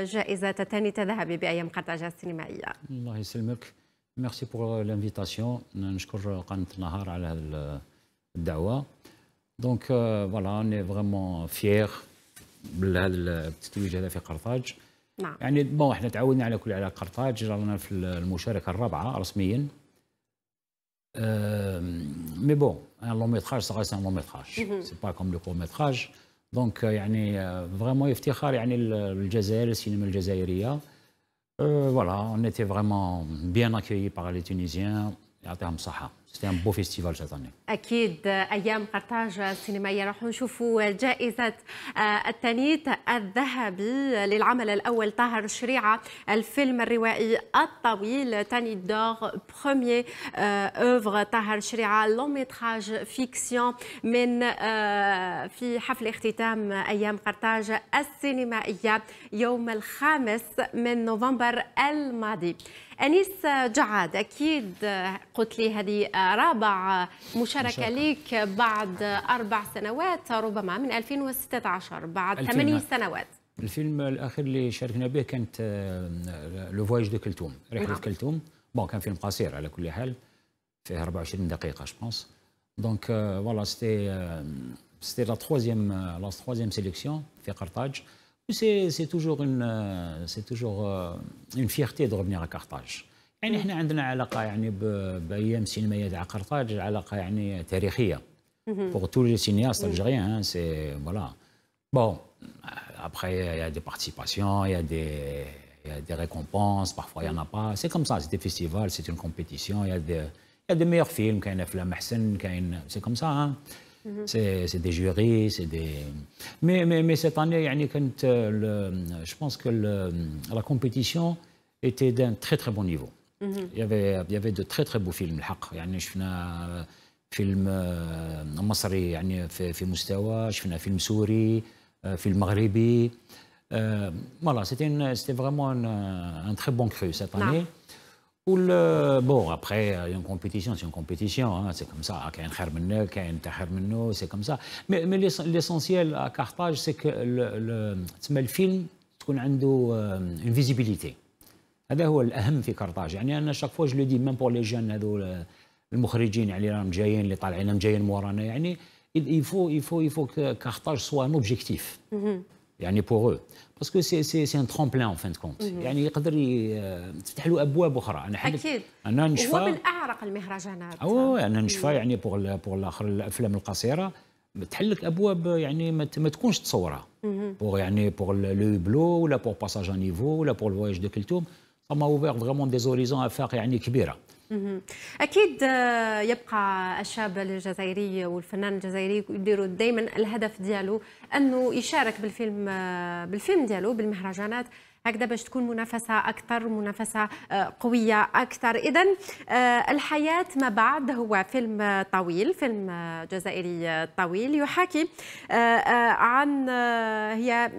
جائزة تاني ذهبي بأيام قرطاجة السينمائية الله يسلمك ميرسي بور لانفيتاسيون نشكر قناة النهار على هذه الدعوة دونك فوالا اني فريمون فيير بهذا التتويج هذا في قرطاج نعم يعني بون احنا تعودنا على كل على قرطاج رانا في المشاركة الرابعة رسميا مي بون ان لون ميتراج سا ان لون ميتراج سي با كوم لو كور ميتراج دونك يعني فريمون افتخار يعني الجزائر السينما الجزائريه فوالا اون ايتي فريمون بيان اكويي باغ لي تونيزيان يعطيهم الصحه سيتي ان بو فيستيفال جات اكيد ايام قرطاج السينمائيه راح نشوفوا جائزه آه، التانيت الذهبي للعمل الاول طاهر شريعه الفيلم الروائي الطويل تاني دور بروميير اوفر آه، طاهر شريعه لون ميتراج فيكسيون من آه، في حفل اختتام ايام قرطاج السينمائيه يوم الخامس من نوفمبر الماضي أنيس جعاد أكيد قلت لي هذه رابع مشاركة, لك بعد أربع سنوات ربما من 2016 بعد ثماني نعم. سنوات الفيلم الأخير اللي شاركنا به كانت لو فواج دو كلثوم رحلة نعم. كلثوم بون كان فيلم قصير على كل حال فيه 24 دقيقة جو بونس دونك فوالا سيتي سيتي لا تخوازيام لا تخوازيام سيليكسيون في قرطاج C'est toujours, une, euh, toujours euh, une fierté de revenir à Carthage. يعني احنا عندنا علاقه يعني pour tous les cinéastes algériens hein, c'est voilà bon euh, après il y a des participations il y a des récompenses parfois il y en a pas c'est comme ça c'est des festivals c'est une compétition il y a des il y a des meilleurs films c'est comme ça hein. Mhm. C'est des jurys, c'est des. Mais, mais, mais cette année, euh, je pense que la compétition était d'un très très bon niveau. Mhm. il, y avait, il y avait de très très beaux films. Je fais un euh, film euh, en des je fais un film souri, un film Voilà, c'était vraiment un, très bon cru cette ah. année. ولا بون ابخي اون كومبيتيسيون سي اون كومبيتيسيون سي كوم سا كاين خير منه كاين تاع خير منه سي كوم سا مي مي ليسونسيال ا كارتاج سي تسمى الفيلم تكون عنده اون فيزيبيليتي هذا هو الاهم في كارتاج يعني انا شاك فوا جو لو دي ميم بور لي جون هذو المخرجين يعني راهم جايين اللي طالعين راهم جايين مورانا يعني il faut il faut سوا ان اوبجيكتيف يعني بور eux باسكو سي سي سي ان ترومبلان ان فان كونت يعني يقدر تفتح له ابواب اخرى انا حبيت اكيد انا نشفى هو من اعرق المهرجانات او انا نشفى يعني بوغ بوغ الاخر الافلام القصيره تحلك ابواب يعني ما تكونش تصورها بوغ يعني بوغ لو بلو ولا بوغ باساج نيفو ولا بوغ الفواياج دو كلثوم سما اوفير فريمون دي زوريزون افاق يعني كبيره اكيد آه، يبقى الشاب الجزائري والفنان الجزائري يديروا دائما الهدف ديالو انه يشارك بالفيلم آه، بالفيلم ديالو بالمهرجانات هكذا باش تكون منافسه اكثر منافسه آه، قويه اكثر اذا الحياه ما بعد هو فيلم طويل فيلم جزائري طويل يحاكي عن هي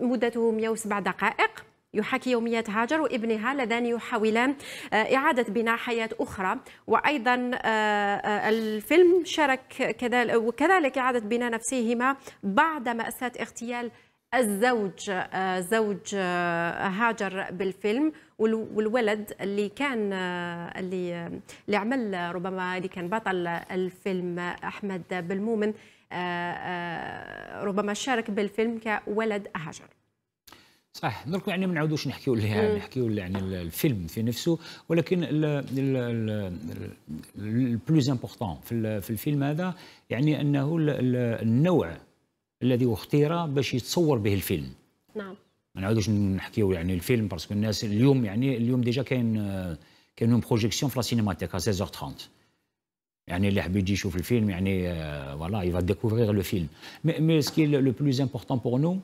مدته 107 دقائق يحاكي يومية هاجر وابنها اللذان يحاولان آه، إعادة بناء حياة أخرى وأيضا آه، آه، الفيلم شارك كذلك وكذلك إعادة بناء نفسهما بعد مأساة اغتيال الزوج زوج هاجر بالفيلم والولد اللي كان اللي اللي عمل ربما اللي كان بطل الفيلم احمد بالمومن ربما شارك بالفيلم كولد هاجر صح درك يعني ما نعاودوش نحكيو لها يعني نحكيو يعني الفيلم في نفسه ولكن البلوز امبورطون في الفيلم هذا يعني انه النوع الذي اختير باش يتصور به الفيلم نعم ما نعاودوش نحكيو يعني الفيلم باسكو الناس اليوم يعني اليوم ديجا كاين كاين اون بروجيكسيون في لا سينيماتيك 16 30 يعني اللي حبيت يجي يشوف الفيلم يعني فوالا يفا ديكوفرير لو فيلم مي سكي لو بلوز امبورطون بور نو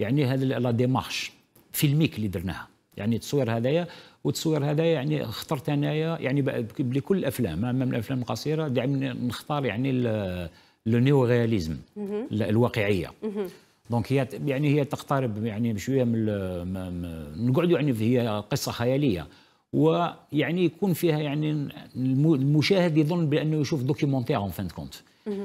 يعني هذا لا ديمارش فيلميك اللي درناها يعني التصوير هذايا والتصوير هذا يعني اخترت انايا يعني لكل الافلام امام الافلام القصيره دائما نختار يعني لو نيو رياليزم الواقعيه دونك هي يعني هي تقترب يعني بشويه من نقعدوا يعني هي قصه خياليه ويعني يكون فيها يعني المشاهد يظن بانه يشوف دوكيومونتير اون فان كونت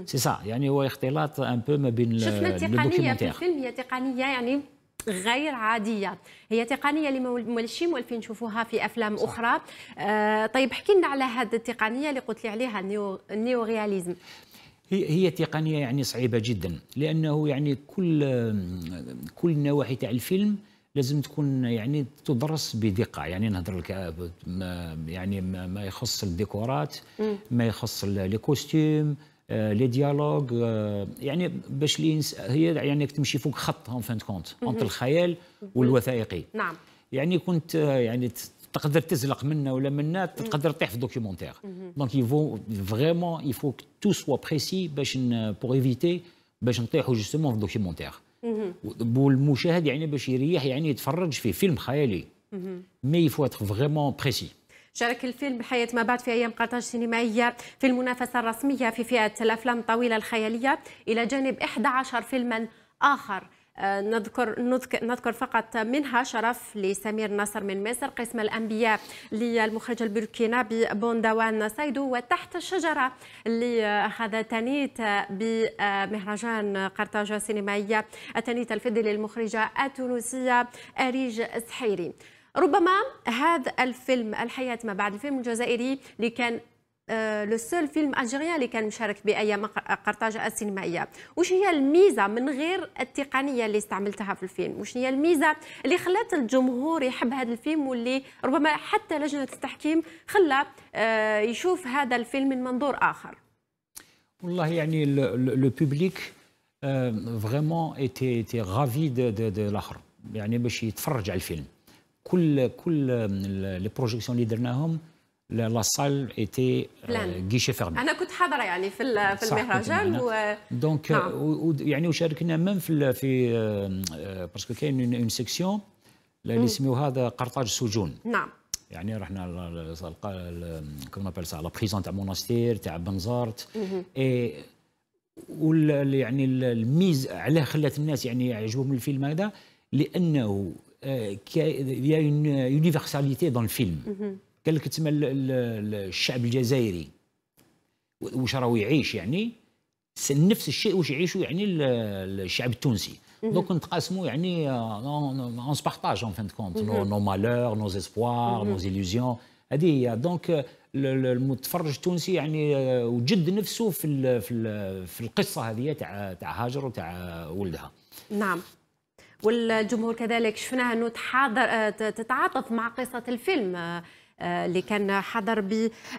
سي سا يعني هو اختلاط ان بو ما بين شفنا تقنيه في الفيلم هي تقنيه يعني غير عاديه هي تقنيه اللي مولشي مولفين نشوفوها في افلام صح. اخرى آه طيب احكي لنا على هذه التقنيه اللي قلت لي عليها النيو النيو رياليزم هي هي تقنيه يعني صعيبه جدا لانه يعني كل كل نواحي تاع الفيلم لازم تكون يعني تدرس بدقه يعني نهضر لك آه، يعني ما يخص الديكورات ما يخص لي كوستيم لي آه، ديالوج آه، يعني باش الانس هي يعني تمشي فوق خط اون فان كونت اونت الخيال والوثائقي نعم يعني كنت آه، يعني تقدر تزلق منا ولا منا تقدر تطيح في دوكيومونتير دونك يفو فريمون يفو تو سوا بريسي باش بور ايفيتي باش نطيحوا جوستومون في دوكيومونتير والمشاهد يعني باش يريح يعني يتفرج في فيلم خيالي مي يفو اتر فريمون بريسي شارك الفيلم بحياة ما بعد في أيام قرطاج سينمائية في المنافسة الرسمية في فئة الأفلام الطويلة الخيالية إلى جانب 11 فيلما آخر آه، نذكر نذكر فقط منها شرف لسمير نصر من مصر قسم الانبياء للمخرج البركينابي بوندوان سايدو وتحت الشجره اللي اخذ تانيت بمهرجان قرطاجه السينمائيه التانيت الفضي للمخرجه التونسيه اريج سحيري ربما هذا الفيلم الحياة ما بعد الفيلم الجزائري اللي كان لو سول فيلم الجيريان اللي كان مشارك بايام قرطاج السينمائيه واش هي الميزه من غير التقنيه اللي استعملتها في الفيلم واش هي الميزه اللي خلات الجمهور يحب هذا الفيلم واللي ربما حتى لجنه التحكيم خلى آه، يشوف هذا الفيلم من منظور اخر والله يعني لو بوبليك فريمون ايتي ايتي غافي دو لاخر يعني باش يتفرج على الفيلم كل كل لي بروجيكسيون اللي درناهم لا سال ايتي غيشي فيرمي انا كنت حاضره يعني في في المهرجان و دونك نعم. euh, و... يعني وشاركنا من في في باسكو euh, euh, كاين اون سيكسيون اللي يسميوها هذا قرطاج سجون نعم يعني رحنا كما نقول سا لا بريزون تاع موناستير تاع بنزرت اي وال يعني الميز علاه خلات الناس يعني يعجبهم الفيلم هذا لانه Euh, qui a, il y a une euh, universalité dans le film قال لك تسمى الشعب الجزائري واش راهو يعيش يعني نفس الشيء واش يعيشوا يعني الشعب التونسي دونك نتقاسموا يعني اون سبارتاج اون فان كونت نو مالور نو اسبوار نو ايليوزيون هذه هي دونك المتفرج التونسي يعني وجد نفسه في في القصه هذه تاع تاع هاجر وتاع ولدها نعم والجمهور كذلك شفناها انه تحاضر آه، تتعاطف مع قصه الفيلم آه، آه، اللي كان حضر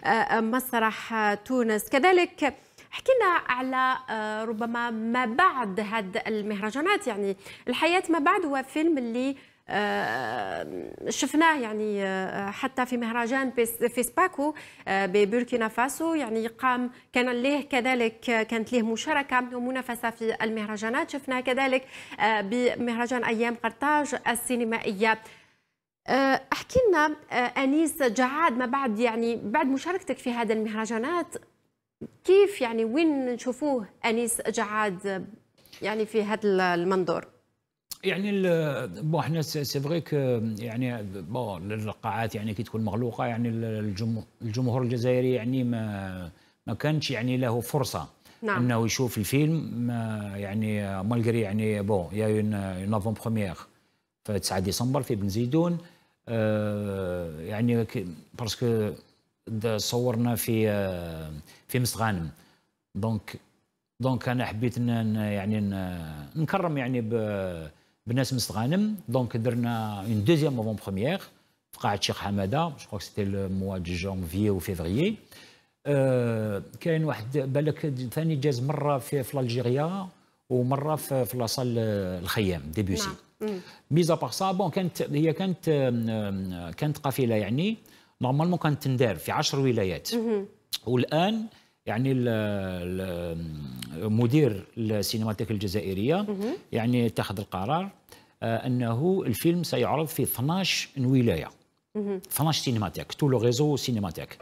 بمسرح تونس كذلك حكينا على ربما ما بعد هذه المهرجانات يعني الحياه ما بعد هو فيلم اللي آه، شفناه يعني آه، حتى في مهرجان في سباكو آه، ببوركينا فاسو يعني قام كان له كذلك كانت له مشاركة ومنافسة في المهرجانات شفناه كذلك بمهرجان أيام قرطاج السينمائية احكي لنا انيس جعاد ما بعد يعني بعد مشاركتك في هذا المهرجانات كيف يعني وين نشوفوه انيس جعاد يعني في هذا المنظور يعني بون حنا سي فري يعني بون القاعات يعني كي تكون مغلوقه يعني الجمهور الجزائري يعني ما ما كانش يعني له فرصه نعم. انه يشوف الفيلم يعني مالغري يعني بون يا اون افون بروميير في 9 ديسمبر في بن زيدون آه، يعني باسكو صورنا في آه، في مستغانم دونك دونك انا حبيت يعني نكرم يعني ب بناس مستغانم دونك درنا اون دوزيام اون بروميير في قاعه شيخ حماده جو كخوا سيتي الموا دو جونفي او فيفريي كاين واحد بالك ثاني جاز مره في, في الجيريا ومره في, في لاصال الخيام ديبوسي ميزا باغ سا بون كانت هي كانت كانت قافله يعني نورمالمون كانت تندار في 10 ولايات والان يعني ال ال مدير السينماتيك الجزائريه يعني اتخذ القرار آه، انه الفيلم سيعرض في 12 ولايه 12 سينماتيك تو لو ريزو سينماتيك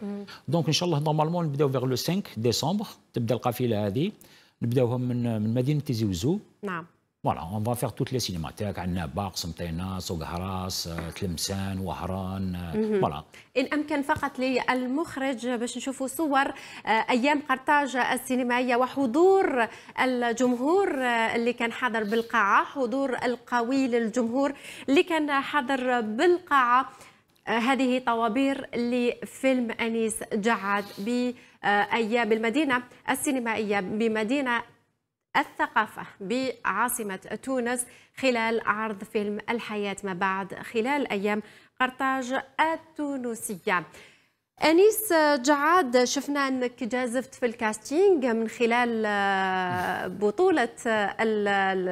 دونك ان شاء الله نورمالمون نبداو فيغ لو 5 ديسمبر تبدا القافله هذه نبداوها من من مدينه تيزي وزو نعم فوالا اون فا فيغ توت لي سينيماتيك عندنا باقس مطينا سوق هراس تلمسان وهران فوالا ان امكن فقط للمخرج باش نشوفوا صور آه، ايام قرطاج السينمائيه وحضور الجمهور آه، اللي كان حاضر بالقاعه حضور القوي للجمهور اللي كان حاضر بالقاعه آه، هذه طوابير لفيلم انيس جعد بايام المدينه السينمائيه بمدينه الثقافة بعاصمة تونس خلال عرض فيلم الحياة ما بعد خلال أيام قرطاج التونسية أنيس جعاد شفنا أنك جازفت في الكاستينج من خلال آه، بطولة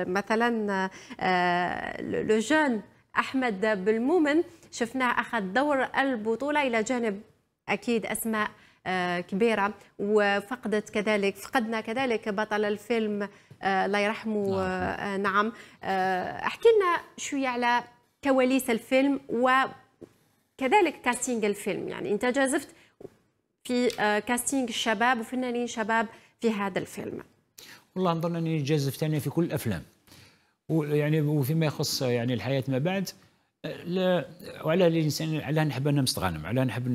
مثلا آه، لو أحمد بالمومن شفناه أخذ دور البطولة إلى جانب أكيد أسماء آه، كبيره وفقدت كذلك فقدنا كذلك بطل الفيلم آه، الله يرحمه آه، نعم, احكي لنا شويه على كواليس الفيلم وكذلك كاستينج الفيلم يعني انت جازفت في كاستينج الشباب وفنانين شباب في هذا الفيلم والله نظن اني جازفت انا في كل الافلام ويعني وفيما يخص يعني الحياه ما بعد لا وعلى الانسان على نحب انا مستغانم على نحب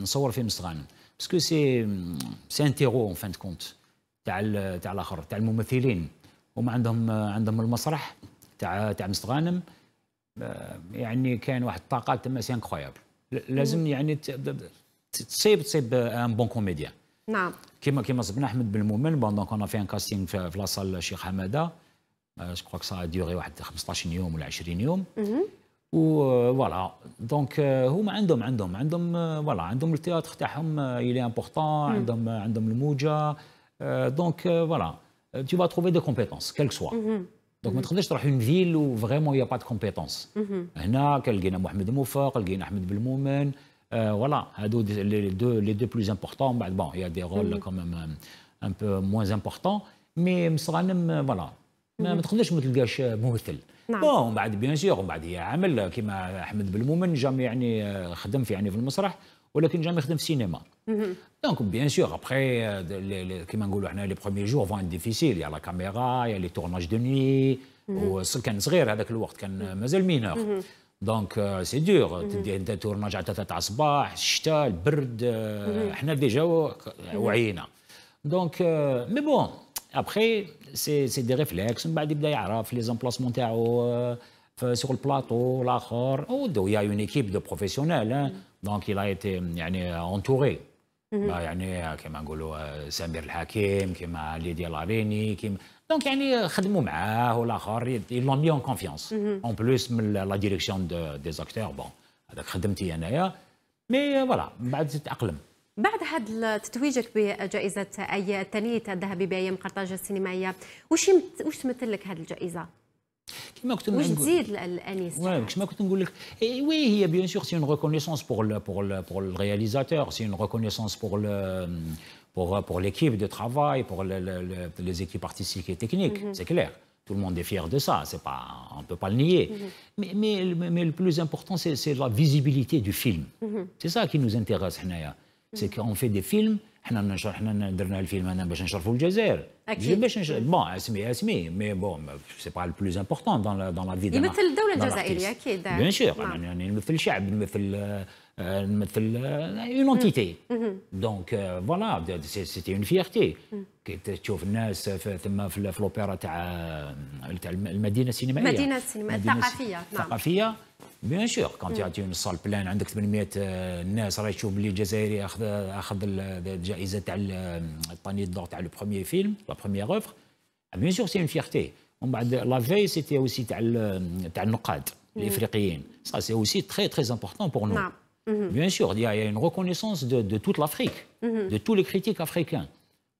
نصور في مستغانم باسكو سي سي ان تيرو اون فان كونت تاع تاع الاخر تاع الممثلين هما عندهم عندهم المسرح تاع تاع مستغانم آه، يعني كان واحد الطاقه تما سي انكرويابل لازم يعني تصيب تصيب ان بون كوميديان نعم كيما كيما صبنا احمد بن مؤمن بون دونك انا في ان كاستينغ في لاصال الشيخ حماده جو كخوا سا ديوري واحد 15 يوم ولا 20 يوم فوالا دونك هما عندهم عندهم عندهم فوالا euh, عندهم التياتر تاعهم الي euh، امبورطون عندهم عندهم الموجه دونك euh، فوالا tu فا تروفي des كومبيتونس quelles سوا دونك ما تقدرش تروح اون فيل فريمون يا با دو كومبيتونس هنا لقينا محمد موفق لقينا احمد بالمؤمن فوالا هادو لي دو لي دو بلوز امبورطون بعد بون يا دي رول كوميم ان بو موان امبورطون مي مصغنم فوالا ما, ما تقدرش ما تلقاش ممثل نعم. بون ومن بعد بيان سور ومن بعد هي عمل كما احمد بالمومن جام يعني آه، خدم في يعني في المسرح ولكن جام يخدم في السينما دونك بيان سور ابخي كيما نقولوا احنا لي بروميي جور فون ديفيسيل يا لا كاميرا يا لي تورناج دو ني كان صغير هذاك الوقت كان مازال مينور دونك سي دور تدي انت تورناج على ثلاثه تاع الصباح الشتاء البرد آه، احنا ديجا وعينا دونك مي بون ابخي سي سي دي ريفليكس من بعد يبدا يعرف لي زومبلاسمون تاعو سوغ البلاطو الاخر او دو يا اون ايكيب دو بروفيسيونيل دونك il ايتي يعني اونتوري يعني كما نقولوا سمير الحكيم كما ليديا لاريني كيما دونك يعني خدموا معاه والاخر لون مي اون كونفيونس اون بلوس من لا ديريكسيون دي زاكتور بون هذاك خدمتي انايا مي فوالا من بعد تتاقلم بعد هذا تتويجك بجائزة أي تانية الذهبي بأيام قرطاج السينمائية وش مت... وش تمثل لك هذه الجائزة؟ كما كنت نقول واش تزيد الأنيس كما كنت نقول لك اي وي هي بيان سور سي اون ريكونيسونس بوغ بوغ بوغ الرياليزاتور سي اون ريكونيسونس بوغ بوغ بور ليكيب دو ترافاي بوغ لي زيكيب ارتستيك اي تكنيك سي كلير Tout le monde est fier de ça, c'est pas, on ne peut pas le nier. Mm-hmm. Mais, mais, mais le plus important, c'est, c'est la visibilité du film. Mhm. C'est ça qui nous intéresse, Hnaya. سي كون في دي فيلم حنا نشر حنا درنا الفيلم انا باش نشرفوا الجزائر اكيد باش نشر بون اسمي اسمي مي بون سي با بلوز امبورطون دون دون لا في يمثل الدوله الجزائريه اكيد بيان سور يعني نمثل الشعب نمثل نمثل اون انتيتي دونك فوالا سيتي اون فيرتي كي تشوف الناس ثم في الاوبرا تاع تاع المدينه السينمائيه المدينه السينمائيه الثقافيه نعم الثقافيه Bien sûr quand il y a une salle pleine, euh, عندك qui premier film la première œuvre ah, Bien sûr c'est une fierté bah, la veille c'était aussi mm. ça c'est aussi très très important pour nous ah, mm-hmm. bien sûr il y a une reconnaissance de toute l'Afrique mm-hmm. de tous les critiques africains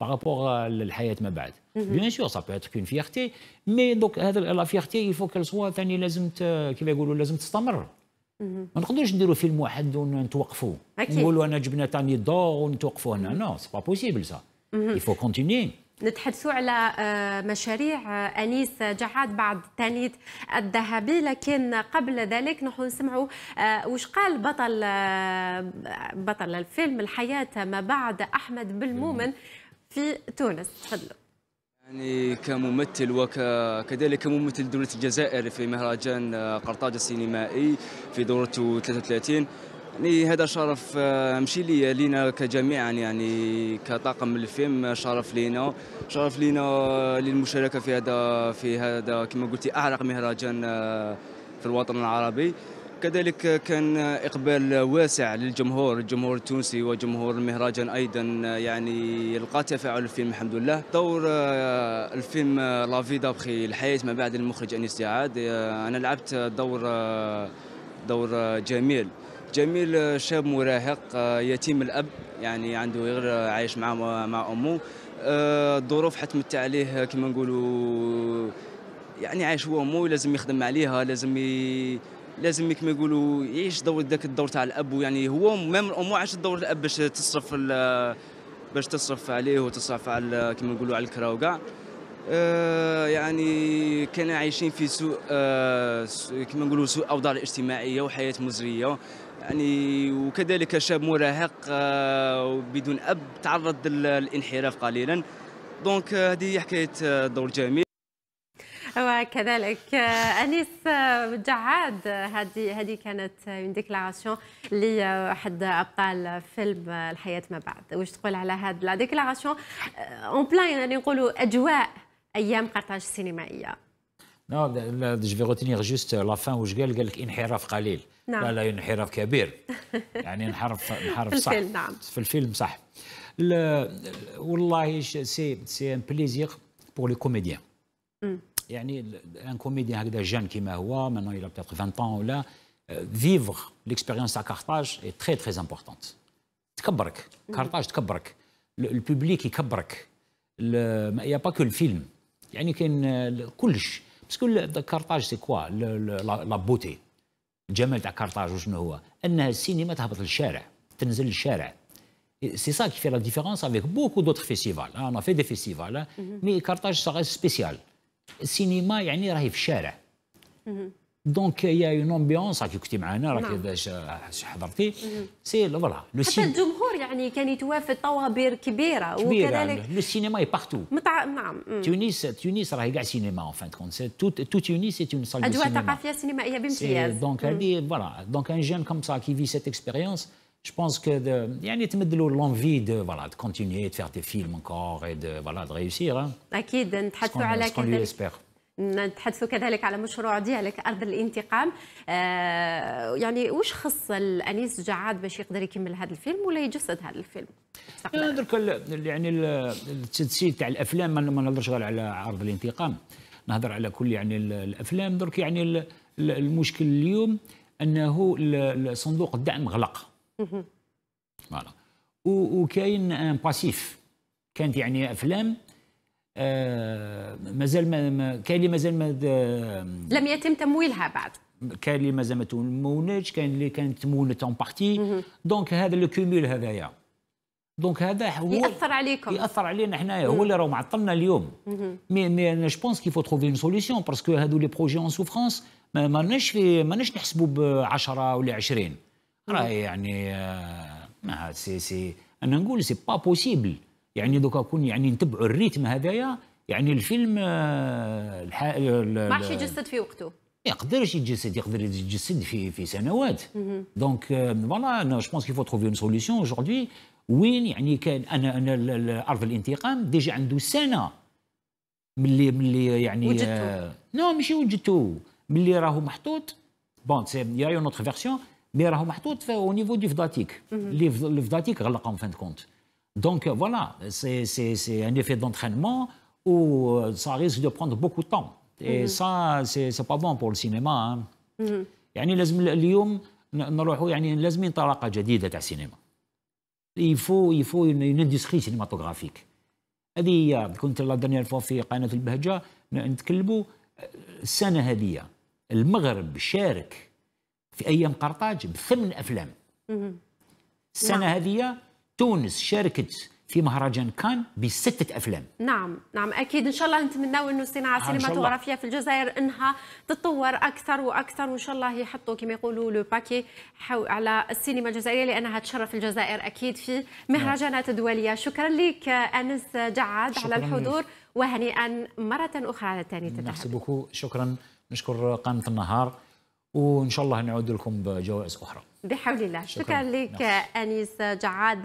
بارابور للحياه ما بعد بيان سور سا بو اتر كون فيارتي مي دوك هذا لا فيارتي يفو كال سوا ثاني لازم كيما يقولوا لازم تستمر ما نقدروش نديروا فيلم واحد ونتوقفوا نقولوا انا جبنا ثاني الدور ونتوقفوا هنا نو سي با بوسيبل سا يفو كونتيني نتحدثوا على آه، مشاريع آه، انيس آه، جعاد بعد تانيت الذهبي لكن قبل ذلك نحن نسمعوا وش قال بطل بطل الفيلم الحياه ما بعد احمد بالمومن في تونس تفضلوا يعني كممثل وكذلك ممثل دولة الجزائر في مهرجان قرطاج السينمائي في دورته 33 يعني هذا شرف آه، مشي لي لينا كجميعا يعني،, يعني كطاقم الفيلم شرف لينا شرف لينا آه، للمشاركة في هذا في هذا كما قلتي أعرق مهرجان آه، في الوطن العربي كذلك كان اقبال واسع للجمهور الجمهور التونسي وجمهور المهرجان ايضا يعني يلقى تفاعل الفيلم الحمد لله دور آه، الفيلم لا في دابخي الحياه ما بعد المخرج انيس سعاد آه، انا لعبت دور آه، دور جميل جميل شاب مراهق يتيم الاب يعني عنده غير عايش مع مع امه الظروف حتمت عليه كما نقولوا يعني عايش هو امه لازم يخدم عليها لازم ي... لازم كما يقولوا يعيش دور ذاك الدور تاع الاب يعني هو ميم الام عاش دور الاب باش تصرف باش تصرف عليه وتصرف على كما نقولوا على الكرا وكاع آه، يعني كان عايشين في سوء آه، كيما كما نقولوا سوء اوضاع اجتماعيه وحياه مزريه يعني وكذلك شاب مراهق آه، بدون اب تعرض للانحراف قليلا دونك هذه حكايه دور جميل وكذلك آه، انيس آه، جعاد آه، هذه هذه كانت اون ديكلاراسيون لواحد ابطال فيلم الحياه ما بعد واش تقول على هذه لا ديكلاراسيون اون بلان يعني نقولوا اجواء ايام قرطاج السينمائيه نو جو في روتينيغ جوست لا فان واش قال قال لك انحراف قليل نعم. لا لا انحراف كبير يعني انحرف انحرف صح في الفيلم نعم في الفيلم صح والله سي سي ان بليزيغ بور لي كوميديان Il y a un comédien avec des jeunes qui m'a dit :« maintenant il a peut-être 20 ans euh, vivre l'expérience à Carthage est très très importante. » mm. Carthage koberk, Carthage, tu Le public il koberk. Il n'y a pas que le film. il y a tout. Mais c'est Carthage a. La beauté, la beauté de Carthage, c'est que c'est une la rue. Tu descends dans la rue. C'est ça qui fait la différence avec beaucoup d'autres festivals. Hein. On a fait des festivals, hein. mm-hmm. mais Carthage ça reste spécial. السينما يعني راهي في الشارع دونك يا اون امبيونس راكي كنتي معنا راكي باش حضرتي سي فوالا لو حتى الجمهور يعني كان يتوافد طوابير كبيره, وكذلك لو سينما اي بارتو نعم تونس تونس راهي كاع سينما اون فان كونت تو تونس اي اون سال اجواء ثقافيه سينمائيه بامتياز دونك هذه فوالا دونك ان جون كوم سا كي في سيت اكسبيريونس je pense que de, يعني تمدلوا لونفي دو فوالا دو كونتينيي دو فيغ دي فيلم انكور اي دو فوالا دو ريوسير اكيد نتحدثوا على كذلك نتحدثوا كذلك على مشروع ديالك ارض الانتقام آه يعني واش خص الانيس جعاد باش يقدر يكمل هذا الفيلم ولا يجسد هذا الفيلم درك يعني التجسيد تاع الافلام ما نهضرش غير على ارض الانتقام نهضر على كل يعني الافلام درك يعني المشكل اليوم انه صندوق الدعم غلق فوالا وكاين ان باسيف كانت يعني افلام آه مازال ما, كاين اللي مازال ما لم يتم تمويلها بعد كاين اللي مازال ما تمونتش كاين اللي كانت تمولت اون بارتي دونك هذا لو كوميل هذايا دونك هذا هو ياثر عليكم ياثر علينا حنايا هو اللي راهو معطلنا اليوم مي مي انا جو بونس كيفو تروفي اون سوليسيون باسكو هادو لي بروجي اون سوفرونس ماناش في ماناش نحسبوا ب 10 ولا 20 راهي يعني ما آه، آه، سي سي انا نقول سي با بوسيبل يعني دوكا كون يعني نتبعوا الريتم هذايا يعني الفيلم آه، الح... ما عادش يجسد في وقته ما يقدرش يتجسد يقدر يتجسد في في سنوات دونك فوالا انا جو بونس كيفو تروفي اون سوليسيون اجوردي وين يعني كان انا انا ارض الانتقام ديجا عنده سنه ملي ملي يعني وجدته نو ماشي وجدته ملي راهو محطوط بون سي يا اون اوتر فيرسيون مي راهو محطوط في او نيفو دي فداتيك لي فداتيك غلقهم فين فان كونت دونك فوالا سي سي سي ان ايفي دونترينمون او سا ريسك دو بروند بوكو طون اي سا سي سي با بون بور السينما يعني لازم اليوم نروحوا يعني لازم طريقه جديده تاع السينما يفو يفو اون اندستري سينماتوغرافيك هذه كنت لا دانيير فوا في قناه البهجه نتكلموا السنه آه، هذه المغرب شارك في ايام قرطاج بثمن افلام السنه نعم. هذه تونس شاركت في مهرجان كان بستة أفلام نعم نعم أكيد إن شاء الله نتمناو أنه الصناعة آه، السينماتوغرافية في الجزائر أنها تتطور أكثر وأكثر وإن شاء الله يحطوا كما يقولوا لو باكي على السينما الجزائرية لأنها تشرف الجزائر أكيد في نعم. مهرجانات دولية شكرا لك أنس جعاد على الحضور وهنيئا مرة أخرى على الثاني تتحدث شكرا نشكر قناة النهار وان شاء الله نعود لكم بجوائز اخرى بحول الله شكرا, شكرا لك نعم. انيس جعاد